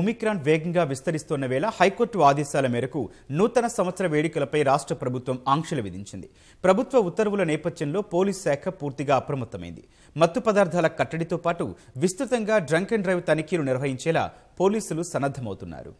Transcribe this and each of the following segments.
Omicron వేగంగా విస్తరిస్తున్న వేళ హైకోర్టు ఆదేశాల మేరకు నూతన సంవత్సర వేడుకలపై రాష్ట్ర ప్రభుత్వం ఆంక్షలు విధించింది ప్రభుత్వ ఉత్తర్వుల నేపథ్యంలో పోలీస్ శాఖ పూర్తిగా అప్రమత్తమైంది మత్తు పదార్థాల కట్టడితో పాటు విస్తృతంగా డ్రంక్ అండ్ డ్రైవ్ తనిఖీలు నిర్వహించేలా పోలీసులు సన్నద్ధమవుతున్నారు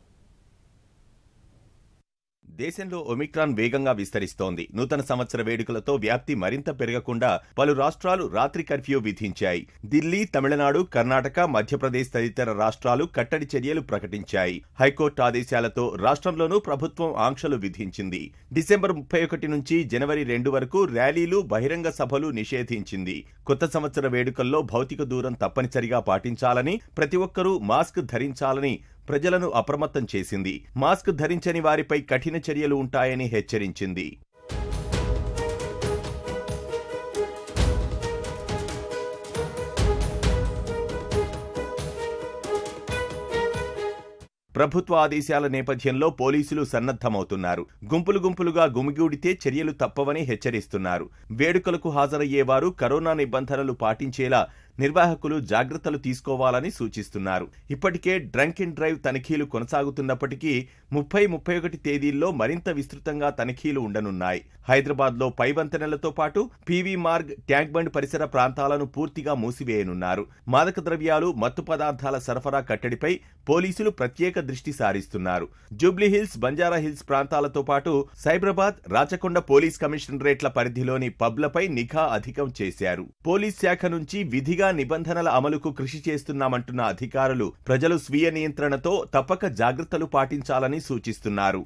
దేశంలో ఒమిక్రాన్ వేగంగా విస్తరిస్తోంది నూతన సంవత్సర వేడుకలతో వ్యాప్తి మరింత పెరగకుండా పలు రాష్ట్రాలు రాత్రి కర్ఫ్యూ విధించాయి ఢిల్లీ తమిళనాడు కర్ణాటక మధ్యప్రదేశ్ తదితర రాష్ట్రాలు కట్టడి చర్యలు ప్రకటించాయి హైకోర్టు ఆదేశాలతో రాష్ట్రంలోనూ ప్రభుత్వం ఆంక్షలు విధించింది డిసెంబర్ ముప్పై ఒకటి నుంచి జనవరి రెండు వరకు ర్యాలీలు బహిరంగ సభలు నిషేధించింది కొత్త సంవత్సర వేడుకల్లో భౌతిక దూరం తప్పనిసరిగా పాటించాలని ప్రతి ఒక్కరూ మాస్క్ ధరించాలని ప్రజలను అప్రమత్తం చేసింది మాస్క్ ధరించని వారిపై కఠిన చర్యలు ఉంటాయని హెచ్చరించింది ప్రభుత్వ ఆదేశాల నేపథ్యంలో పోలీసులు సన్నద్ధమవుతున్నారు గుంపులు గుంపులుగా గుమిగూడితే చర్యలు తప్పవని హెచ్చరిస్తున్నారు వేడుకలకు హాజరయ్యేవారు కరోనా నిబంధనలు పాటించేలా నిర్వాహకులు జాగ్రత్తలు తీసుకోవాలని సూచిస్తున్నారు ఇప్పటికే డ్రంక్ అండ్ డ్రైవ్ తనిఖీలు కొనసాగుతున్నప్పటికీ ముప్పై ముప్పై ఒకటి తేదీల్లో మరింత విస్తృతంగా తనిఖీలు ఉండనున్నాయి హైదరాబాద్లో పై వంతెనలతో పాటు పీవీ మార్గ్ ట్యాంక్ బండ్ పరిసర ప్రాంతాలను పూర్తిగా మూసివేయనున్నారు మాదక ద్రవ్యాలు మత్తు పదార్థాల సరఫరా కట్టడిపై పోలీసులు ప్రత్యేక దృష్టి సారిస్తున్నారు జూబ్లీహిల్స్ బంజారాహిల్స్ ప్రాంతాలతో పాటు సైబరాబాద్ రాచకొండ పోలీస్ కమిషనరేట్ల పరిధిలోని పబ్లపై నిఘా అధికం చేశారు పోలీస్ శాఖ నుంచి విధిగా పూర్తిగా నిబంధనల అమలుకు కృషి చేస్తున్నామంటున్న అధికారులు ప్రజలు స్వీయ నియంత్రణతో తప్పక జాగ్రత్తలు పాటించాలని సూచిస్తున్నారు